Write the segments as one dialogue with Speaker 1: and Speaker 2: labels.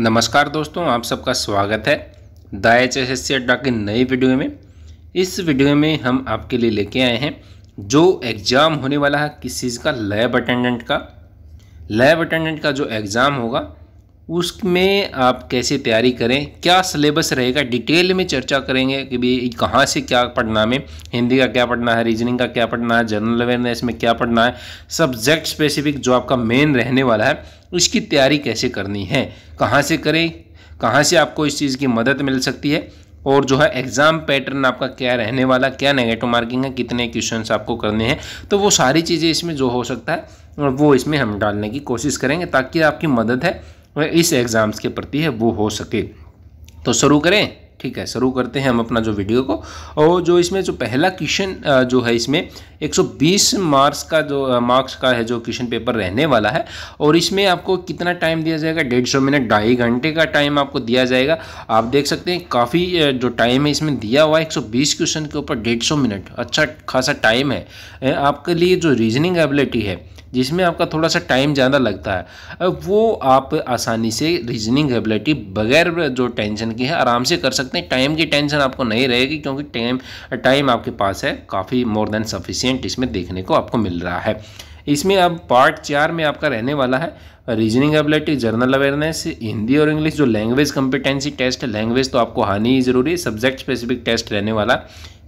Speaker 1: नमस्कार दोस्तों आप सबका स्वागत है the H S S C अड्डा के नए वीडियो में इस वीडियो में हम आपके लिए लेके आए हैं जो एग्ज़ाम होने वाला है किस चीज़ का लैब अटेंडेंट का लैब अटेंडेंट का जो एग्ज़ाम होगा उसमें आप कैसे तैयारी करें क्या सिलेबस रहेगा डिटेल में चर्चा करेंगे कि भाई कहाँ से क्या पढ़ना है हिंदी का क्या पढ़ना है रीजनिंग का क्या पढ़ना है जनरल अवेयरनेस में क्या पढ़ना है सब्जेक्ट स्पेसिफिक जो आपका मेन रहने वाला है उसकी तैयारी कैसे करनी है कहाँ से करें कहाँ से आपको इस चीज़ की मदद मिल सकती है और जो है एग्ज़ाम पैटर्न आपका क्या रहने वाला क्या नेगेटिव मार्किंग है कितने क्वेश्चन आपको करने हैं तो वो सारी चीज़ें इसमें जो हो सकता है वो इसमें हम डालने की कोशिश करेंगे ताकि आपकी मदद है इस एग्ज़ाम्स के प्रति है वो हो सके तो शुरू करें ठीक है शुरू करते हैं हम अपना जो वीडियो को और जो इसमें जो पहला क्वेश्चन जो है इसमें 120 मार्क्स का जो मार्क्स का है जो क्वेश्चन पेपर रहने वाला है और इसमें आपको कितना टाइम दिया जाएगा डेढ़ सौ मिनट ढाई घंटे का टाइम आपको दिया जाएगा आप देख सकते हैं काफ़ी जो टाइम है इसमें दिया हुआ है एक क्वेश्चन के ऊपर डेढ़ मिनट अच्छा खासा टाइम है आपके लिए जो रीजनिंग एबिलिटी है जिसमें आपका थोड़ा सा टाइम ज़्यादा लगता है वो आप आसानी से रीजनिंग एबिलिटी बगैर जो टेंशन की है आराम से कर सकते हैं टाइम की टेंशन आपको नहीं रहेगी क्योंकि टाइम टाइम आपके पास है काफ़ी मोर देन सफिशियंट इसमें देखने को आपको मिल रहा है इसमें अब पार्ट चार में आपका रहने वाला है reasoning ability general awareness Hindi और इंग्लिश जो लैंग्वेज कम्पिटेंसी टेस्ट है लैंग्वेज तो आपको आनी ही ज़रूरी है सब्जेक्ट स्पेसिफिक टेस्ट रहने वाला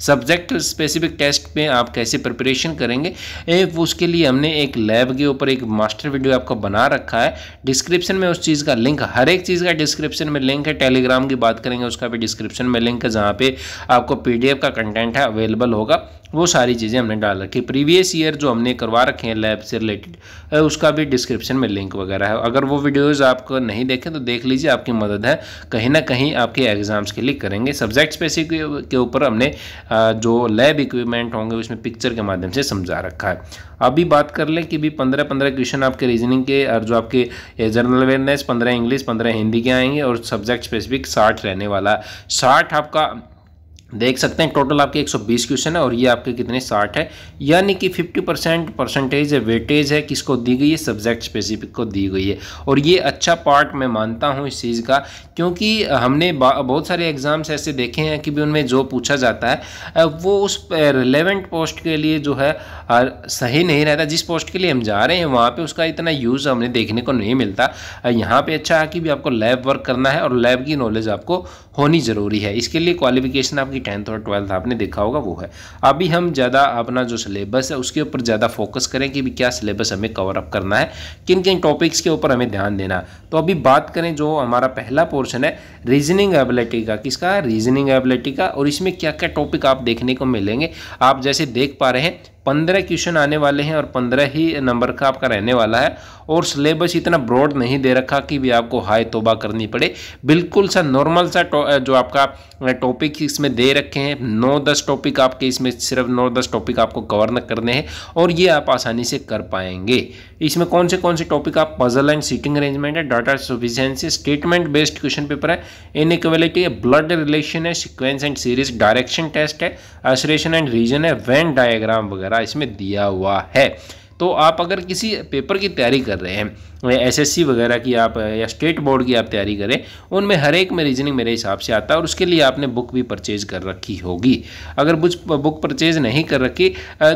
Speaker 1: सब्जेक्ट स्पेसिफिक टेस्ट में आप कैसे प्रिपरेशन करेंगे ए उसके लिए हमने एक लैब के ऊपर एक मास्टर वीडियो आपका बना रखा है डिस्क्रिप्शन में उस चीज़ का लिंक हर एक चीज़ का डिस्क्रिप्शन में लिंक है टेलीग्राम की बात करेंगे उसका भी डिस्क्रिप्शन में लिंक है जहाँ पे आपको पी का कंटेंट है अवेलेबल होगा वो सारी चीज़ें हमने डाल रखी प्रीवियस ईयर जो हमने करवा रखे हैं लैब से रिलेटेड उसका भी डिस्क्रिप्शन में लिंक वगैरह है अगर वो वीडियोज़ आप नहीं देखें तो देख लीजिए आपकी मदद है कहीं ना कहीं आपके एग्ज़ाम्स के लिए करेंगे सब्जेक्ट स्पेसिफिक के ऊपर हमने जो लैब इक्विपमेंट होंगे उसमें पिक्चर के माध्यम से समझा रखा है अभी बात कर लें कि भी पंद्रह पंद्रह क्वेश्चन आपके रीजनिंग के और जो आपके जनरल अवेयरनेस पंद्रह इंग्लिश पंद्रह हिंदी के आएंगे और सब्जेक्ट स्पेसिफिक साठ रहने वाला है साठ आपका देख सकते हैं टोटल आपके 120 क्वेश्चन है और ये आपके कितने 60 है यानी कि 50 परसेंट परसेंटेज है वेटेज है किसको दी गई है सब्जेक्ट स्पेसिफिक को दी गई है और ये अच्छा पार्ट मैं मानता हूँ इस चीज़ का क्योंकि हमने बहुत सारे एग्ज़ाम्स ऐसे देखे हैं कि भी उनमें जो पूछा जाता है वो उस रिलेवेंट पोस्ट के लिए जो है सही नहीं रहता जिस पोस्ट के लिए हम जा रहे हैं वहाँ पर उसका इतना यूज़ हमने देखने को नहीं मिलता यहाँ पर अच्छा है कि भी आपको लैब वर्क करना है और लैब की नॉलेज आपको होनी ज़रूरी है इसके लिए क्वालिफिकेशन आपकी कि टेंथ और ट्वेल्थ आपने देखा होगा वो है अभी हम ज़्यादा अपना जो सिलेबस है उसके ऊपर ज़्यादा फोकस करें कि क्या सिलेबस हमें कवर अप करना है किन किन टॉपिक्स के ऊपर हमें ध्यान देना तो अभी बात करें जो हमारा पहला पोर्शन है रीजनिंग एबिलिटी का किसका रीजनिंग एबिलिटी का और इसमें क्या क्या टॉपिक आप देखने को मिलेंगे आप जैसे देख पा रहे हैं पंद्रह क्वेश्चन आने वाले हैं और पंद्रह ही नंबर का आपका रहने वाला है और सिलेबस इतना ब्रॉड नहीं दे रखा कि भी आपको हाय तोबा करनी पड़े बिल्कुल सा नॉर्मल सा जो आपका टॉपिक इसमें दे रखे हैं नौ दस टॉपिक आपके इसमें सिर्फ नौ दस टॉपिक आपको कवर न करने हैं और ये आप आसानी से कर पाएंगे इसमें कौन से कौन से टॉपिक आप पजल एंड सीटिंग अरेंजमेंट है data sufficiency statement based question paper है इन इक्वेलिटी है ब्लड रिलेशन है sequence and series direction test है असरेशन एंड रीजन है वैन डायग्राम वगैरह वगैरह इसमें दिया हुआ है तो आप अगर किसी पेपर की तैयारी कर रहे हैं एसएससी वगैरह की आप या स्टेट बोर्ड की आप तैयारी करें उनमें हर एक में रीजनिंग मेरे हिसाब से आता है और उसके लिए आपने बुक भी परचेज कर रखी होगी अगर बुक परचेज नहीं कर रखी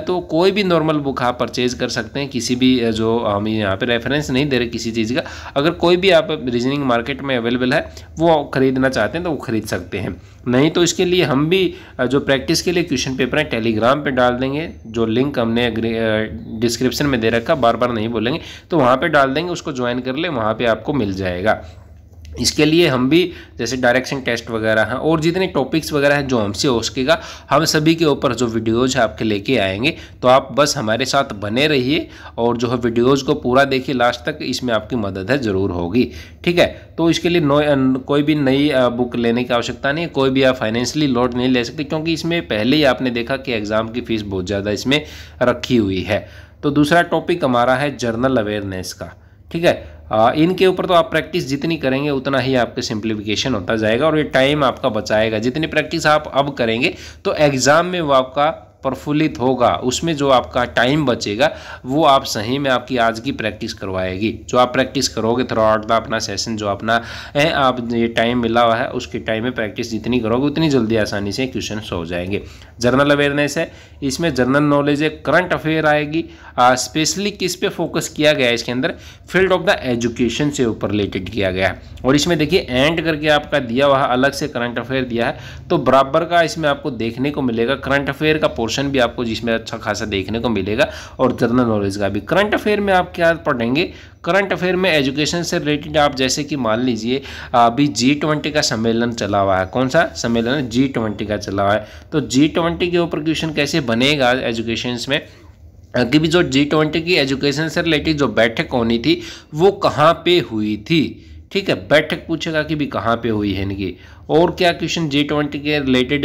Speaker 1: तो कोई भी नॉर्मल बुक आप परचेज कर सकते हैं किसी भी जो हम यहाँ पर रेफरेंस नहीं दे रहे किसी चीज़ का अगर कोई भी आप रीजनिंग मार्केट में अवेलेबल है वो खरीदना चाहते हैं तो वो खरीद सकते हैं नहीं तो इसके लिए हम भी जो प्रैक्टिस के लिए क्वेश्चन पेपर है टेलीग्राम पे डाल देंगे जो लिंक हमने डिस्क्रिप्शन में दे रखा बार बार नहीं बोलेंगे तो वहाँ पे डाल देंगे उसको ज्वाइन कर ले वहाँ पे आपको मिल जाएगा इसके लिए हम भी जैसे डायरेक्शन टेस्ट वगैरह हैं और जितने टॉपिक्स वगैरह हैं जो हमसे हो सकेगा हम सभी के ऊपर जो वीडियोज़ आपके लेके आएंगे तो आप बस हमारे साथ बने रहिए और जो है वीडियोज़ को पूरा देखिए लास्ट तक इसमें आपकी मदद है ज़रूर होगी ठीक है तो इसके लिए नो कोई भी नई बुक लेने की आवश्यकता नहीं कोई भी आप फाइनेंशियली लोड नहीं ले सकते क्योंकि इसमें पहले ही आपने देखा कि एग्ज़ाम की फ़ीस बहुत ज़्यादा इसमें रखी हुई है तो दूसरा टॉपिक हमारा है जर्नल अवेयरनेस का ठीक है आ, इनके ऊपर तो आप प्रैक्टिस जितनी करेंगे उतना ही आपके सिंप्लीफिकेशन होता जाएगा और ये टाइम आपका बचाएगा जितनी प्रैक्टिस आप अब करेंगे तो एग्ज़ाम में वो आपका प्रफुल्लित होगा उसमें जो आपका टाइम बचेगा वो आप सही में आपकी आज की प्रैक्टिस करवाएगी जो आप प्रैक्टिस करोगे थ्रू आउट द अपना सेशन जो अपना है आप ये टाइम मिला हुआ है उसके टाइम में प्रैक्टिस जितनी करोगे उतनी जल्दी आसानी से क्वेश्चन हो जाएंगे जर्नल अवेयरनेस है इसमें जर्नल नॉलेज है करंट अफेयर आएगी स्पेशली किस पे फोकस किया गया है इसके अंदर फील्ड ऑफ द एजुकेशन से ऊपर रिलेटेड किया गया है और इसमें देखिए एंड करके आपका दिया हुआ अलग से करंट अफेयर दिया है तो बराबर का इसमें आपको देखने को मिलेगा करंट अफेयर का पोर्स क्वेश्चन भी आपको जिसमें अच्छा खासा देखने को मिलेगा और जनरल नॉलेज का भी करंट अफेयर में आप क्या पढ़ेंगे करंट अफेयर में एजुकेशन से रिलेटेड आप जैसे कि मान लीजिए अभी जी ट्वेंटी का सम्मेलन चला हुआ है कौन सा सम्मेलन जी ट्वेंटी का चला हुआ है तो जी ट्वेंटी के ऊपर क्वेश्चन कैसे बनेगा एजुकेशन में कि भी जो जी ट्वेंटी की एजुकेशन से रिलेटेड जो बैठक होनी थी वो कहाँ पे हुई थी ठीक है बैठक पूछेगा कि भी कहाँ पे हुई है इनकी और क्या क्वेश्चन जी ट्वेंटी के रिलेटेड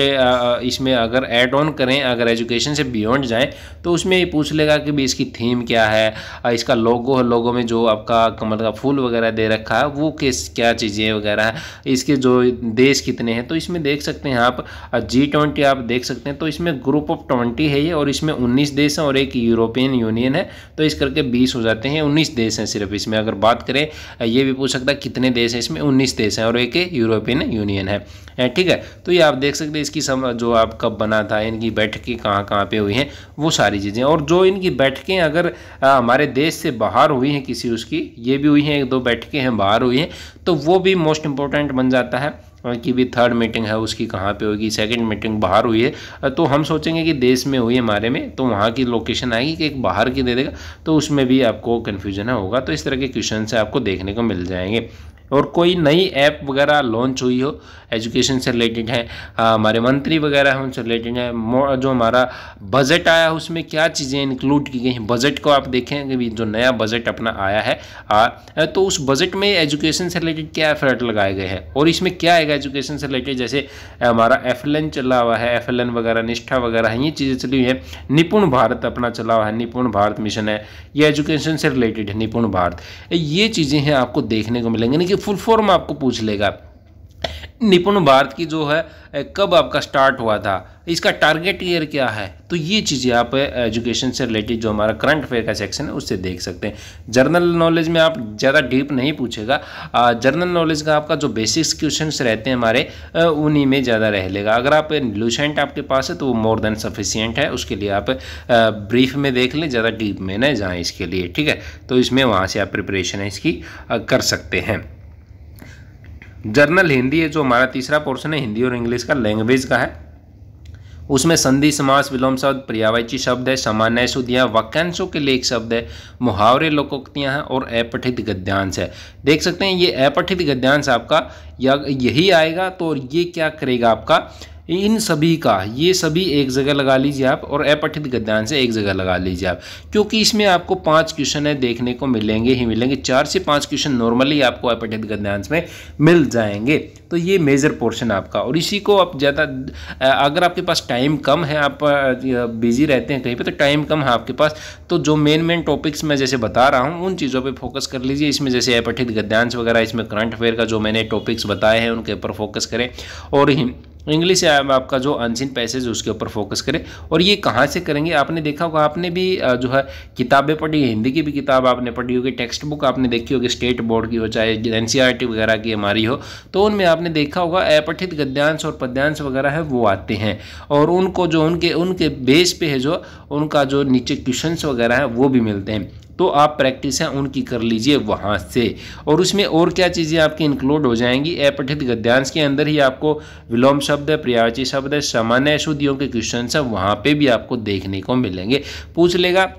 Speaker 1: इसमें अगर ऐड ऑन करें अगर एजुकेशन से बियॉन्ड जाएँ तो उसमें ये पूछ लेगा कि भाई इसकी थीम क्या है इसका लोगो है लोगो में जो आपका कमल का फूल वगैरह दे रखा है वो किस क्या चीज़ें वगैरह है इसके जो देश कितने हैं तो इसमें देख सकते हैं आप जी ट्वेंटी आप देख सकते हैं तो इसमें ग्रुप ऑफ ट्वेंटी है ये और इसमें उन्नीस देश हैं और एक यूरोपियन यूनियन है तो इस करके बीस हो जाते हैं उन्नीस देश हैं सिर्फ इसमें अगर बात करें ये भी पूछ सकता है कितने देश हैं इसमें उन्नीस देश हैं और एक यूरोपियन यूनियन है ठीक है तो ये आप देख सकते हैं इसकी सम जो आप कब बना था इनकी बैठकें कहाँ कहाँ पे हुई हैं वो सारी चीज़ें और जो इनकी बैठकें अगर हमारे देश से बाहर हुई हैं किसी उसकी ये भी हुई हैं एक दो बैठकें हैं बाहर हुई हैं तो वो भी मोस्ट इंपॉर्टेंट बन जाता है कि भी थर्ड मीटिंग है उसकी कहाँ पे होगी सेकंड मीटिंग बाहर हुई है तो हम सोचेंगे कि देश में हुई हमारे में तो वहाँ की लोकेशन आएगी कि एक बाहर की दे देगा तो उसमें भी आपको कन्फ्यूजन होगा तो इस तरह के क्वेश्चन से आपको देखने को मिल जाएंगे और कोई नई ऐप वगैरह लॉन्च हुई हो एजुकेशन से रिलेटेड है हमारे मंत्री वगैरह हैं उनसे रिलेटेड है जो हमारा बजट आया उसमें क्या चीज़ें इंक्लूड की गई हैं बजट को आप देखें कि जो नया बजट अपना आया है आ, तो उस बजट में एजुकेशन से रिलेटेड क्या एफर्ट लगाए गए हैं और इसमें क्या आएगा एजुकेशन से रिलेटेड जैसे हमारा एफ चला हुआ है एफ वगैरह निष्ठा वगैरह ये चीज़ें चली हुई हैं निपुण भारत अपना चला हुआ है निपुण भारत मिशन है ये एजुकेशन से रिलेटेड है निपुण भारत ये चीज़ें हैं आपको देखने को मिलेंगे यानी कि फुल फॉर्म आपको पूछ लेगा निपुण भारत की जो है कब आपका स्टार्ट हुआ था इसका टारगेट ईयर क्या है तो ये चीज़ें आप एजुकेशन से रिलेटेड जो हमारा करंट अफेयर का सेक्शन है उससे देख सकते हैं जर्नल नॉलेज में आप ज़्यादा डीप नहीं पूछेगा जर्नल नॉलेज का आपका जो बेसिक्स क्वेश्चन रहते हैं हमारे उन्हीं में ज़्यादा रह लेगा अगर आप लूसेंट आपके पास है तो वो मोर देन सफिशियंट है उसके लिए आप ब्रीफ में देख लें ज़्यादा डीप में न जाएँ इसके लिए ठीक है तो इसमें वहाँ से आप प्रिपरेशन इसकी कर सकते हैं जर्नल हिंदी है जो हमारा तीसरा पोर्शन है हिंदी और इंग्लिश का लैंग्वेज का है उसमें संधि समास विलोम शब्द पर्यावाची शब्द है सामान्य शुद्धियाँ वाक्यांशों के लिए एक शब्द है मुहावरे लोकोक्तियाँ हैं और अपठित गद्यांश है देख सकते हैं ये अपठित गद्यांश आपका या यही आएगा तो ये क्या करेगा आपका इन सभी का ये सभी एक जगह लगा लीजिए आप और अपठित गद्यांश से एक जगह लगा लीजिए आप क्योंकि इसमें आपको पाँच क्वेश्चन है देखने को मिलेंगे ही मिलेंगे चार से पाँच क्वेश्चन नॉर्मली आपको अपठित गद्यांश में मिल जाएंगे तो ये मेजर पोर्शन आपका और इसी को आप ज़्यादा अगर आपके पास टाइम कम है आप बिजी रहते हैं कहीं पर तो टाइम कम है आपके पास तो जो मेन मेन टॉपिक्स मैं जैसे बता रहा हूँ उन चीज़ों पर फोकस कर लीजिए इसमें जैसे अपठित गद्यांश वगैरह इसमें करंट अफेयर का जो मैंने टॉपिक्स बताए हैं उनके ऊपर फोकस करें और ही इंग्लिश आपका जो अनसिन पैसेज उसके ऊपर फोकस करें और ये कहाँ से करेंगे आपने देखा होगा आपने भी जो है किताबें पढ़ी हिंदी की भी किताब आपने पढ़ी होगी टेक्स्ट बुक आपने देखी होगी स्टेट बोर्ड की हो चाहे एन e वगैरह की हमारी हो तो उनमें आपने देखा होगा अपठित गद्यांश और पद्यांश वगैरह है वो आते हैं और उनको जो उनके उनके बेस पे है जो उनका जो नीचे क्वेश्चन वगैरह हैं वो भी मिलते हैं तो आप प्रैक्टिस हैं उनकी कर लीजिए वहाँ से और उसमें और क्या चीज़ें आपकी इंक्लूड हो जाएंगी अपठित गद्यांश के अंदर ही आपको विलोम शब्द है प्रयाची शब्द है सामान्य अशुद्धियों के क्वेश्चन है वहाँ पर भी आपको देखने को मिलेंगे पूछ लेगा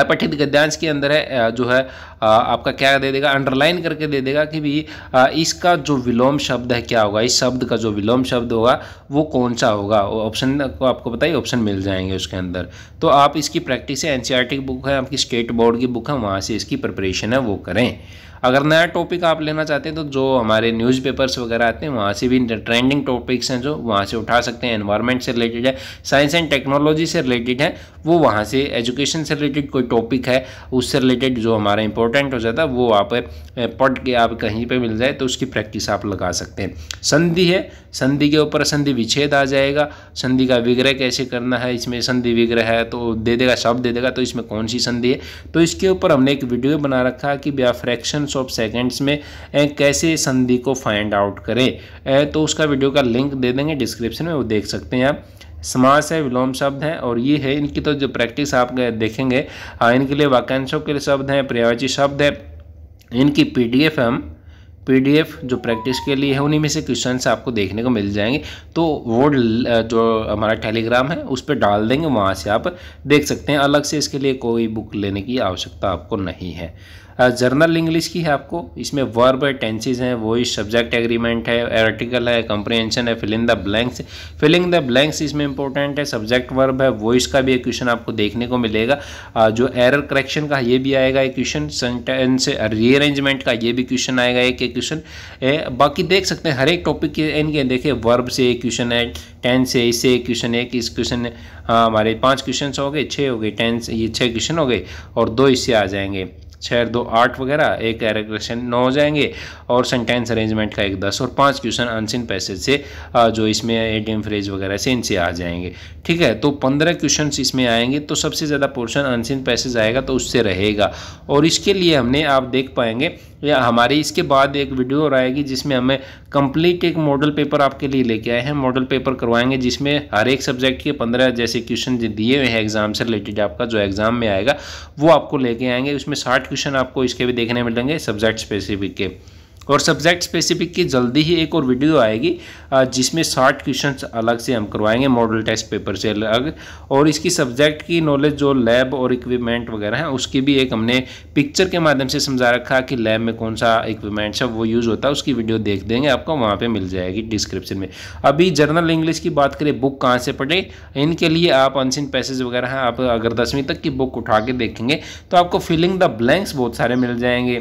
Speaker 1: अपठित गद्यांश के अंदर है जो है आपका क्या दे देगा अंडरलाइन करके दे देगा कि भी इसका जो विलोम शब्द है क्या होगा इस शब्द का जो विलोम शब्द होगा वो कौन सा होगा ऑप्शन को आपको बताइए ऑप्शन मिल जाएंगे उसके अंदर तो आप इसकी प्रैक्टिस है एन e की बुक है आपकी स्टेट बोर्ड की बुक है वहाँ से इसकी प्रिपरेशन है वो करें अगर नया टॉपिक आप लेना चाहते हैं तो जो हमारे न्यूज़पेपर्स वगैरह आते हैं वहाँ से भी ट्रेंडिंग टॉपिक्स हैं जो वहाँ से उठा सकते हैं एनवायरनमेंट से रिलेटेड है साइंस एंड टेक्नोलॉजी से रिलेटेड है वो वहाँ से एजुकेशन से रिलेटेड कोई टॉपिक है उससे रिलेटेड जो हमारा इंपॉर्टेंट इंपॉर्टेंट हो जाता है वो आप पट के आप कहीं पे मिल जाए तो उसकी प्रैक्टिस आप लगा सकते हैं संधि है संधि के ऊपर संधि विच्छेद आ जाएगा संधि का विग्रह कैसे करना है इसमें संधि विग्रह है तो दे देगा शब्द दे देगा तो इसमें कौन सी संधि है तो इसके ऊपर हमने एक वीडियो बना रखा कि भैया फ्रैक्शन ऑफ सेकेंड्स में कैसे संधि को फाइंड आउट करें तो उसका वीडियो का लिंक दे देंगे डिस्क्रिप्शन में वो देख सकते हैं आप समास है विलोम शब्द हैं और ये है इनकी तो जो प्रैक्टिस आप देखेंगे हाँ इनके लिए वाक्यांशों के लिए शब्द हैं पर्यावाची शब्द है इनकी पीडीएफ हम पीडीएफ जो प्रैक्टिस के लिए है उन्हीं में से क्वेश्चन आपको देखने को मिल जाएंगे तो वो जो हमारा टेलीग्राम है उस पर डाल देंगे वहाँ से आप देख सकते हैं अलग से इसके लिए कोई बुक लेने की आवश्यकता आपको नहीं है जर्नल इंग्लिश की है आपको इसमें वर्ब है टेंसेज हैं वॉइस सब्जेक्ट एग्रीमेंट है आर्टिकल है कंप्रीहेंशन है filling the blanks filling the blanks इसमें इंपॉर्टेंट है सब्जेक्ट वर्ब है वॉइस का भी एक क्वेश्चन आपको देखने को मिलेगा जो एरर करेक्शन का ये भी आएगा एक क्वेश्चन सेंटेंस रीअरेंजमेंट का ये भी क्वेश्चन आएगा एक एक क्वेश्चन बाकी देख सकते हैं हर एक टॉपिक के इनके देखिए वर्ब से एक क्वेश्चन है टेंथ से इससे एक क्वेश्चन एक इस क्वेश्चन हाँ, हमारे पाँच क्वेश्चन हो गए छः हो गए टेंथ ये छः क्वेश्चन हो गए और दो इससे आ जाएंगे छः दो आठ वगैरह एक एरर क्वेश्चन नौ हो जाएंगे और सेंटेंस अरेंजमेंट का एक दस और पाँच क्वेश्चन अनसिन पैसेज से जो इसमें ए टी फ्रेज वगैरह से इनसे आ जाएंगे ठीक है तो पंद्रह क्वेश्चन इसमें आएंगे तो सबसे ज़्यादा पोर्शन अनसिन पैसेज आएगा तो उससे रहेगा और इसके लिए हमने आप देख पाएंगे या हमारी इसके बाद एक वीडियो और आएगी जिसमें हमें कंप्लीट एक मॉडल पेपर आपके लिए लेके आए हैं मॉडल पेपर करवाएंगे जिसमें हर एक सब्जेक्ट के पंद्रह जैसे क्वेश्चन दिए हुए हैं एग्जाम से रिलेटेड आपका जो एग्जाम में आएगा वो आपको लेके आएंगे उसमें साठ क्वेश्चन आपको इसके भी देखने मिलेंगे सब्जेक्ट स्पेसिफिक के और सब्जेक्ट स्पेसिफिक की जल्दी ही एक और वीडियो आएगी जिसमें शॉर्ट क्वेश्चन अलग से हम करवाएंगे मॉडल टेस्ट पेपर से अलग और इसकी सब्जेक्ट की नॉलेज जो लैब और इक्विपमेंट वगैरह है उसकी भी एक हमने पिक्चर के माध्यम से समझा रखा कि लैब में कौन सा इक्विपमेंट सब वो यूज़ होता है उसकी वीडियो देख देंगे आपको वहाँ पर मिल जाएगी डिस्क्रिप्शन में अभी जर्नल इंग्लिश की बात करें बुक कहाँ से पढ़े इनके लिए आप अनसिन पैसेज वगैरह हैं आप अगर दसवीं तक की बुक उठा के देखेंगे तो आपको फिलिंग द ब्लैंक्स बहुत सारे मिल जाएंगे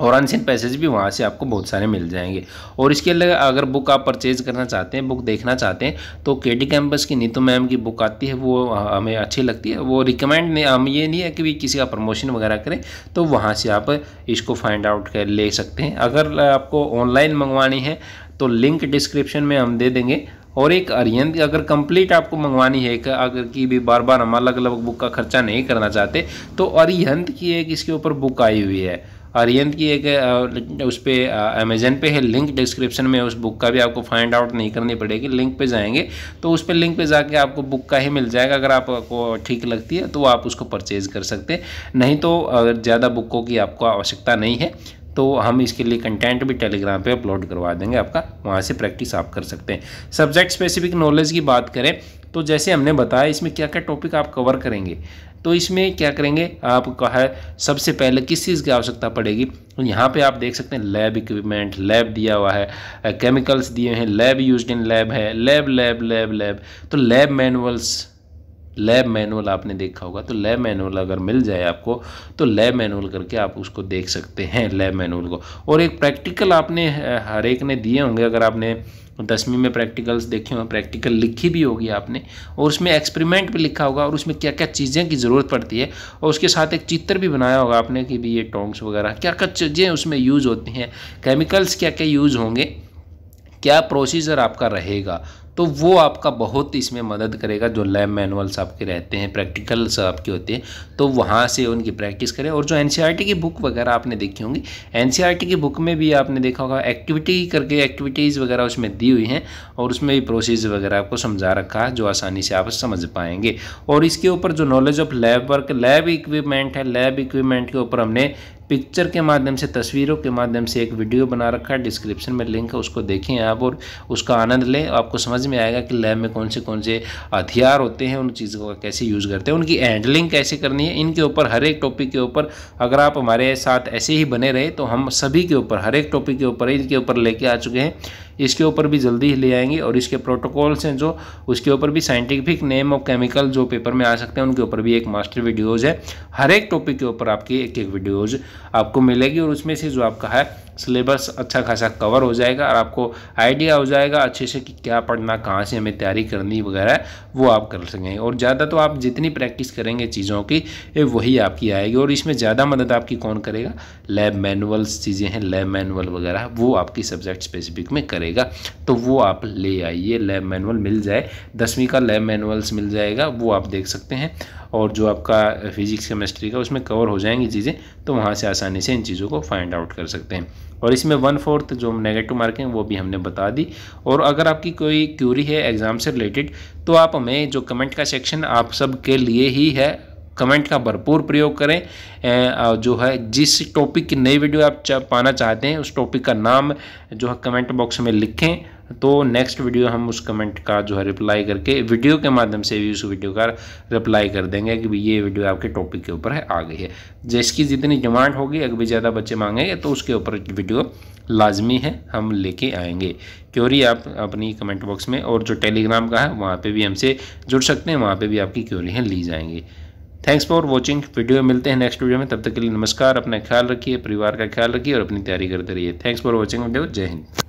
Speaker 1: और अनसिन पैसेज भी वहाँ से आपको बहुत सारे मिल जाएंगे और इसके अलावा अगर बुक आप परचेज करना चाहते हैं बुक देखना चाहते हैं तो के डी कैंपस की नीतू मैम की बुक आती है वो हमें अच्छी लगती है वो रिकमेंड हम ये नहीं है कि भी किसी का प्रमोशन वगैरह करें तो वहाँ से आप इसको फाइंड आउट कर ले सकते हैं अगर आपको ऑनलाइन मंगवानी है तो लिंक डिस्क्रिप्शन में हम दे देंगे और एक अरियन अगर कंप्लीट आपको मंगवानी है कि अगर की भी बार बार हम अलग अलग बुक का खर्चा नहीं करना चाहते तो अरिहंत की एक इसके ऊपर बुक आई हुई है अरियंत की एक उस पर अमेजन पे है लिंक डिस्क्रिप्शन में उस बुक का भी आपको फाइंड आउट नहीं करनी पड़ेगी लिंक पे जाएंगे तो उस पर लिंक पे जाके आपको बुक का ही मिल जाएगा अगर आपको ठीक लगती है तो आप उसको परचेज़ कर सकते नहीं तो अगर ज़्यादा बुकों की आपको आवश्यकता नहीं है तो हम इसके लिए कंटेंट भी टेलीग्राम पे अपलोड करवा देंगे आपका वहाँ से प्रैक्टिस आप कर सकते हैं सब्जेक्ट स्पेसिफिक नॉलेज की बात करें तो जैसे हमने बताया इसमें क्या क्या टॉपिक आप कवर करेंगे तो इसमें क्या करेंगे आपको है सबसे पहले किस चीज़ की आवश्यकता पड़ेगी तो यहाँ पे आप देख सकते हैं लैब इक्विपमेंट लैब दिया हुआ है केमिकल्स दिए हैं लैब यूज इन लैब है लैब लैब लैब लैब तो लैब मैनुअल्स लैब मैनुअल आपने देखा होगा तो लैब मैनुअल अगर मिल जाए आपको तो लैब मैनुअल करके आप उसको देख सकते हैं लैब मैनुअल को और एक प्रैक्टिकल आपने हर एक ने दिए होंगे अगर आपने दसवीं में प्रैक्टिकल्स देखे होंगे प्रैक्टिकल लिखी भी होगी आपने और उसमें एक्सपेरिमेंट भी लिखा होगा और उसमें क्या क्या चीज़ें की ज़रूरत पड़ती है और उसके साथ एक चित्र भी बनाया होगा आपने कि भी ये टोंग्स वगैरह क्या क्या चीज़ें उसमें यूज़ होती हैं केमिकल्स क्या क्या यूज़ होंगे क्या प्रोसीजर आपका रहेगा तो वो आपका बहुत इसमें मदद करेगा जो लैब मैनुअल्स आपके रहते हैं प्रैक्टिकल्स आपके होते हैं तो वहाँ से उनकी प्रैक्टिस करें और जो एन e की बुक वगैरह आपने देखी होंगी एन e की बुक में भी आपने देखा होगा एक्टिविटी करके एक्टिविटीज़ वगैरह उसमें दी हुई हैं और उसमें भी प्रोसेस वगैरह आपको समझा रखा है जो आसानी से आप समझ पाएंगे और इसके ऊपर जो knowledge of lab work lab equipment है लैब इक्विपमेंट के ऊपर हमने पिक्चर के माध्यम से तस्वीरों के माध्यम से एक वीडियो बना रखा है डिस्क्रिप्शन में लिंक है उसको देखें आप और उसका आनंद लें आपको समझ में आएगा कि लैब में कौन से कौन से हथियार होते हैं उन चीज़ों का कैसे यूज़ करते हैं उनकी हैंडलिंग कैसे करनी है इनके ऊपर हर एक टॉपिक के ऊपर अगर आप हमारे साथ ऐसे ही बने रहे तो हम सभी के ऊपर हर एक टॉपिक के ऊपर इनके ऊपर लेके आ चुके हैं इसके ऊपर भी जल्दी ही ले आएंगे और इसके प्रोटोकॉल्स हैं जो उसके ऊपर भी साइंटिफिक नेम ऑफ केमिकल जो पेपर में आ सकते हैं उनके ऊपर भी एक मास्टर वीडियोज़ है हर एक टॉपिक के ऊपर आपकी एक एक वीडियोज़ आपको मिलेगी और उसमें से जो आपका है सिलेबस अच्छा खासा कवर हो जाएगा और आपको आइडिया हो जाएगा अच्छे से कि क्या पढ़ना कहाँ से हमें तैयारी करनी वगैरह वो आप कर सकेंगे और ज़्यादा तो आप जितनी प्रैक्टिस करेंगे चीज़ों की वही आपकी आएगी और इसमें ज़्यादा मदद आपकी कौन करेगा लैब मैनुअल्स चीज़ें हैं लैब मैनुअल वगैरह वो आपकी सब्जेक्ट स्पेसिफिक में करें करेगा तो वो आप ले आइए लैब मैनुअल मिल जाए दसवीं का लैब मैनुअल्स मिल जाएगा वो आप देख सकते हैं और जो आपका फिजिक्स केमिस्ट्री का उसमें कवर हो जाएंगी चीज़ें तो वहाँ से आसानी से इन चीज़ों को फाइंड आउट कर सकते हैं और इसमें वन फोर्थ जो नेगेटिव मार्किंग वो भी हमने बता दी और अगर आपकी कोई क्यूरी है एग्ज़ाम से रिलेटेड तो आप हमें जो कमेंट का सेक्शन आप सब के लिए ही है कमेंट का भरपूर प्रयोग करें जो है जिस टॉपिक की नई वीडियो आप पाना चाहते हैं उस टॉपिक का नाम जो है कमेंट बॉक्स में लिखें तो नेक्स्ट वीडियो हम उस कमेंट का जो है रिप्लाई करके वीडियो के माध्यम से भी उस वीडियो का रिप्लाई कर देंगे कि भाई ये वीडियो आपके टॉपिक के ऊपर है आ गई है जिसकी जितनी डिमांड होगी अगर भी ज़्यादा बच्चे मांगेंगे तो उसके ऊपर वीडियो लाजमी है हम लेके आएंगे क्योरी आप अपनी कमेंट बॉक्स में और जो टेलीग्राम का है वहाँ पर भी हमसे जुड़ सकते हैं वहाँ पर भी आपकी क्योरी हैं ली जाएंगी थैंक्स फॉर वॉचिंग वीडियो मिलते हैं नेक्स्ट वीडियो में तब तक के लिए नमस्कार अपना ख्याल रखिए परिवार का ख्याल रखिए और अपनी तैयारी करते रहिए थैंक्स फॉर वॉचिंग वीडियो जय हिंद